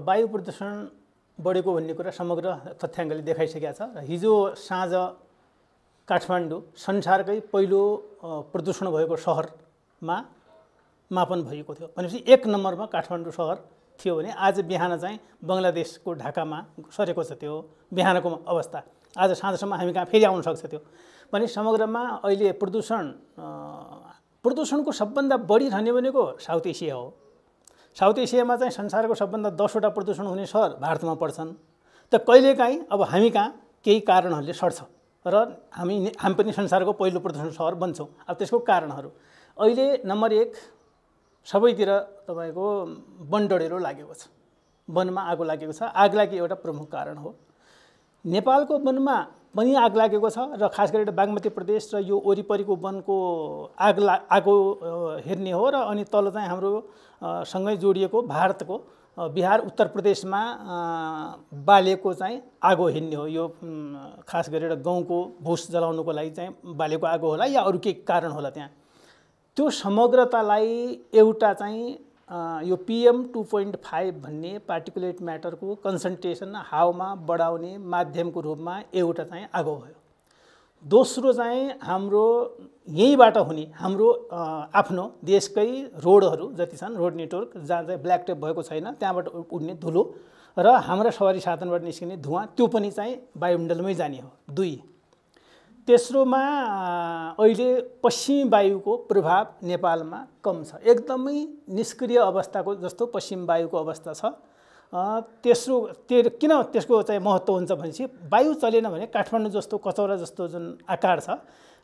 वायु प्रदूषण बढेको भन्ने कुरा समग्र तथ्याङ्कले देखाइसकेका छ र हिजो साँझ काठमाडौँ संसारकै पहिलो प्रदूषण भएको सहरमा मापन भएको थियो भनेपछि एक नम्बरमा काठमाडौँ सहर थियो भने आज बिहान चाहिँ बङ्गलादेशको ढाकामा सरेको छ त्यो बिहानको अवस्था आज साँझसम्म हामी कहाँ फेरि आउन सक्छ त्यो भने समग्रमा अहिले प्रदूषण प्रदूषणको सबभन्दा बढी रहने भनेको साउथ एसिया हो साउथ एसियामा चाहिँ संसारको सबभन्दा दसवटा प्रदूषण हुने सहर भारतमा पर्छन् त कहिलेकाहीँ अब हामी कहाँ केही कारणहरूले सर्छ र हामी हामी पनि संसारको पहिलो प्रदूषण सहर बन्छौँ अब त्यसको कारणहरू अहिले नम्बर एक सबैतिर तपाईँको वन डढेरो लागेको छ वनमा आगो लागेको छ आग लागि एउटा प्रमुख कारण हो नेपालको वनमा पनि आग लागेको छ र खास गरेर बागमती प्रदेश र यो वरिपरिको वनको आग ला आगो हेर्ने हो र अनि तल चाहिँ हाम्रो सँगै जोडिएको भारतको बिहार उत्तर प्रदेशमा बालेको चाहिँ आगो हिँड्ने हो यो खास गरेर गाउँको भुस जलाउनुको लागि चाहिँ बालेको आगो होला या अरू केही कारण होला त्यहाँ त्यो समग्रतालाई एउटा चाहिँ यो पिएम टु पोइन्ट फाइभ भन्ने पार्टिकुलेट म्याटरको कन्सन्ट्रेसन हावामा बढाउने माध्यमको रूपमा एउटा चाहिँ आगो भयो दोस्रो चाहिँ हाम्रो यहीँबाट हुने हाम्रो आफ्नो देशकै रोडहरू जति छन् रोड नेटवर्क जहाँ चाहिँ ब्ल्याक टेप भएको छैन त्यहाँबाट उड्ने धुलो र हाम्रा सवारी साधनबाट निस्किने धुवाँ त्यो पनि चाहिँ वायुमण्डलमै जाने हो दुई तेस्रोमा अहिले पश्चिम वायुको प्रभाव नेपालमा कम छ एकदमै निष्क्रिय अवस्थाको जस्तो पश्चिम वायुको अवस्था छ तेस्रो ते किन त्यसको चाहिँ महत्त्व हुन्छ भनेपछि वायु चलेन भने काठमाडौँ जस्तो कचौरा जस्तो जुन आकार छ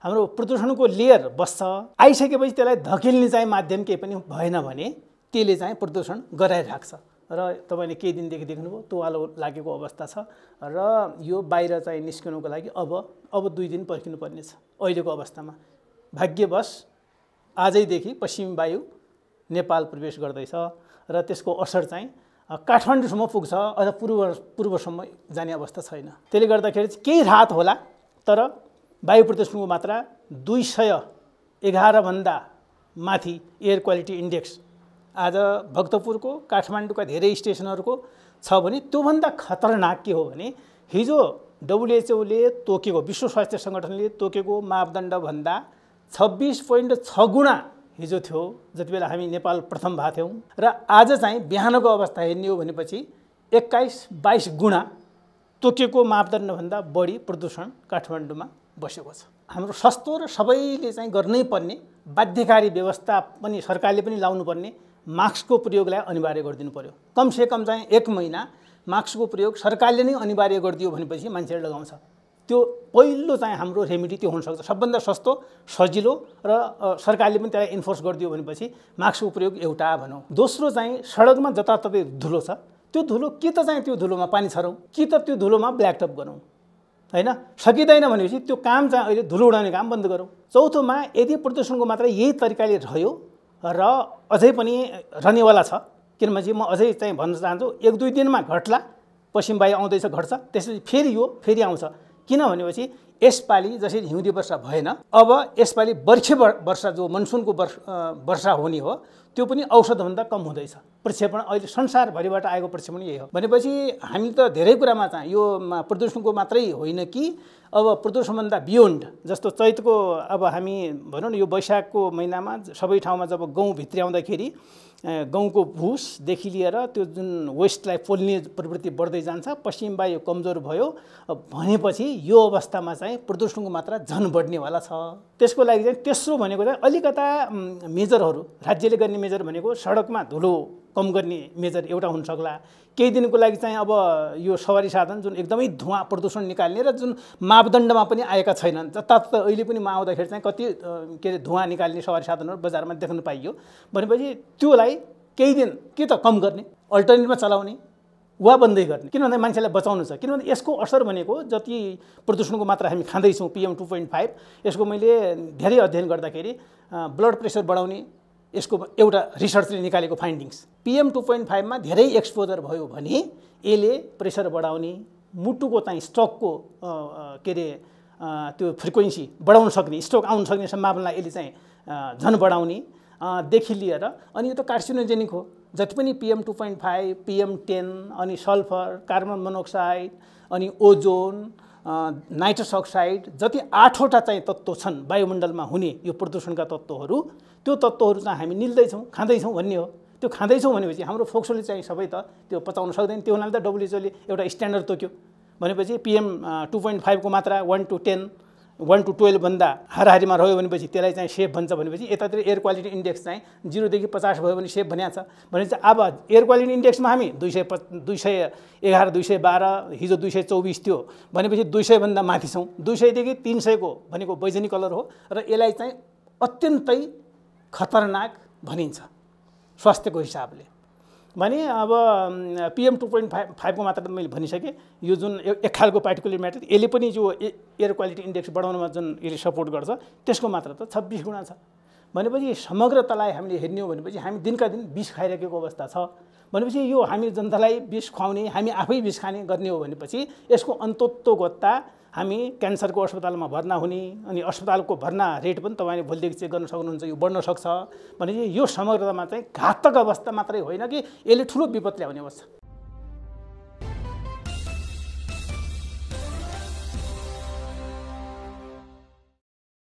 हाम्रो प्रदूषणको लेयर बस्छ आइसकेपछि त्यसलाई धकेल्ने चाहिँ माध्यम केही पनि भएन भने त्यसले चाहिँ प्रदूषण गराइराख्छ र तपाईँले केही दिनदेखि देख्नुभयो तुवालो लागेको अवस्था छ र यो बाहिर चाहिँ निस्कनुको लागि अब अब दुई दिन पर्खिनुपर्नेछ अहिलेको अवस्थामा भाग्यवश आजैदेखि पश्चिम वायु नेपाल प्रवेश गर्दैछ र त्यसको असर चाहिँ काठमाडौँसम्म पुग्छ अझ पूर्व पूर्वसम्म जाने अवस्था छैन त्यसले गर्दाखेरि चाहिँ केही राहत होला तर वायु प्रदूषणको मात्रा दुई सय एघारभन्दा माथि एयर क्वालिटी इन्डेक्स आज भक्तपुरको काठमाडौँका धेरै स्टेसनहरूको छ भने त्योभन्दा खतरनाक के हो भने हिजो डब्लुएचओले तोकेको विश्व स्वास्थ्य सङ्गठनले तोकेको मापदण्डभन्दा छब्बिस पोइन्ट छ गुणा हिजो थियो जति बेला हामी नेपाल प्रथम भएको थियौँ र आज चाहिँ बिहानको अवस्था हेर्ने हो भनेपछि एक्काइस बाइस गुणा तोकेको मापदण्डभन्दा बढी प्रदूषण काठमाडौँमा बसेको छ हाम्रो सस्तो र सबैले चाहिँ गर्नै पर्ने बाध्यकारी व्यवस्था पनि सरकारले पनि लाउनुपर्ने मास्कको प्रयोगलाई अनिवार्य गरिदिनु पऱ्यो कमसेकम चाहिँ एक महिना मास्कको प्रयोग सरकारले नै अनिवार्य गरिदियो भनेपछि मान्छेले लगाउँछ त्यो पहिलो चाहिँ हाम्रो रेमिडी त्यो हुनसक्छ सबभन्दा सस्तो सजिलो र सरकारले पनि त्यसलाई इन्फोर्स गरिदियो भनेपछि मास्कको प्रयोग एउटा भनौँ दोस्रो चाहिँ सडकमा जताततै धुलो छ त्यो धुलो कि त चाहिँ त्यो धुलोमा पानी छरौँ कि त त्यो धुलोमा ब्ल्याकटप गरौँ होइन सकिँदैन भनेपछि त्यो काम चाहिँ अहिले धुलो उडाउने काम बन्द गरौँ चौथोमा यदि प्रदूषणको मात्रा यही तरिकाले रह्यो र अझै पनि रहनेवाला छ किनभने चाहिँ म अझै चाहिँ भन्न चाहन्छु एक दुई दिनमा घट्ला पश्चिम बाहिर आउँदैछ घट्छ त्यसपछि फेरि यो फेरि आउँछ किन भनेपछि यसपालि जसरी हिउँदी वर्षा भएन अब यसपालि बर्खे वर्षा जो मनसुनको वर्षा हुने हो त्यो पनि औषधभन्दा कम हुँदैछ प्रक्षेपण अहिले संसारभरिबाट आएको प्रक्षेपण यही हो भनेपछि हामी त धेरै कुरामा चाहिँ यो प्रदूषणको मात्रै होइन कि अब प्रदूषणभन्दा बियोन्ड जस्तो चैतको अब हामी भनौँ न यो वैशाखको महिनामा सबै ठाउँमा जब गहुँ भित्री आउँदाखेरि गाउँको भुसदेखि लिएर त्यो जुन वेस्टलाई पोल्ने प्रवृत्ति बढ्दै जान्छ पश्चिम वायु कमजोर भयो भनेपछि यो अवस्थामा चाहिँ प्रदूषणको मात्रा झन बढ्नेवाला छ त्यसको लागि चाहिँ तेस्रो भनेको चाहिँ अलिकता मेजरहरू राज्यले गर्ने मेजर भनेको सडकमा धुलो कम गर्ने मेजर एउटा हुनसक्ला केही दिनको लागि चाहिँ अब यो सवारी साधन जुन एकदमै धुवा प्रदूषण निकाल्ने र जुन मापदण्डमा पनि आएका छैनन् जताततै अहिले पनि म आउँदाखेरि चाहिँ कति के अरे धुवा निकाल्ने सवारी साधनहरू बजारमा देख्न पाइयो भनेपछि त्योलाई केही दिन के त कम गर्ने अल्टरनेटमा चलाउने वा बन्दै गर्ने किन भन्दा मान्छेलाई बचाउनु छ किनभने यसको असर भनेको जति प्रदूषणको मात्रा हामी खाँदैछौँ पिएम टू पोइन्ट फाइभ यसको मैले धेरै अध्ययन गर्दाखेरि ब्लड प्रेसर बढाउने यसको एउटा रिसर्चले निकालेको फाइन्डिङ्स पिएम टू पोइन्ट फाइभमा धेरै एक्सपोजर भयो भने यसले प्रेसर बढाउने मुटुको चाहिँ स्ट्रोकको के अरे त्यो फ्रिक्वेन्सी बढाउन सक्ने स्ट्रोक आउन सक्ने सम्भावना यसले चाहिँ झन बढाउने देखि लिएर अनि यो त कार्सिनोजेनिक हो जति पनि PM two point five PM ten अनि सल्फर कार्बन मोनोक्साइड अनि ओजोन नाइट्रस अक्साइड जति आठवटा चाहिँ तत्त्व छन् वायुमण्डलमा हुने यो प्रदूषणका तत्त्वहरू त्यो तत्त्वहरू चाहिँ हामी निल्दैछौँ खाँदैछौँ भन्ने हो त्यो खाँदैछौँ भनेपछि हाम्रो फोक्सोले चाहिँ सबै त त्यो पचाउन सक्दैन त्यो हुनाले त डब्लुएचओले एउटा स्ट्यान्डर्ड तोक्यो भनेपछि पिएम टू पोइन्ट फाइभको मात्रा one to ten one to टुवेल्भभन्दा हाराहारीमा रह्यो भनेपछि त्यसलाई चाहिँ सेफ भन्छ भनेपछि यतातिर एयर क्वालिटी इन्डेक्स चाहिँ जिरोदेखि पचास भयो भने सेफ भनिएको छ भनेपछि अब एयर क्वालिटी इन्डेक्समा हामी दुई सय पच दुई सय एघार दुई सय बाह्र हिजो दुई सय चौबिस थियो भनेपछि दुई सयभन्दा माथि छौँ दुई सयदेखि तिन सयको भनेको बैजनी कलर हो र यसलाई चाहिँ अत्यन्तै खतरनाक भनिन्छ स्वास्थ्यको हिसाबले भने अब पिएम टु पोइन्ट फाइभ फाइभको मात्रा त मैले भनिसकेँ यो जुन एक खालको पार्टिकुलर म्याटर यसले पनि जो एयर क्वालिटी इन्डेक्स बढाउनमा जुन यसले सपोर्ट गर्छ त्यसको मात्र त छब्बिस गुणा छ भनेपछि समग्रतालाई हामीले हेर्ने हो भनेपछि हामी दिनका दिन बिस खाइरहेको अवस्था छ भनेपछि यो हामी जनतालाई बिष खुवाउने हामी आफै बिष खाने गर्ने हो भनेपछि यसको अन्तोत्तो हामी क्यान्सरको अस्पतालमा भर्ना हुने अनि अस्पतालको भर्ना रेट पनि तपाईँले भोलिदेखि चेक गर्न सक्नुहुन्छ यो बढ्न सक्छ भने यो समग्रतामा चाहिँ घातक अवस्था मात्रै होइन कि यसले ठुलो विपद ल्याउने अवस्था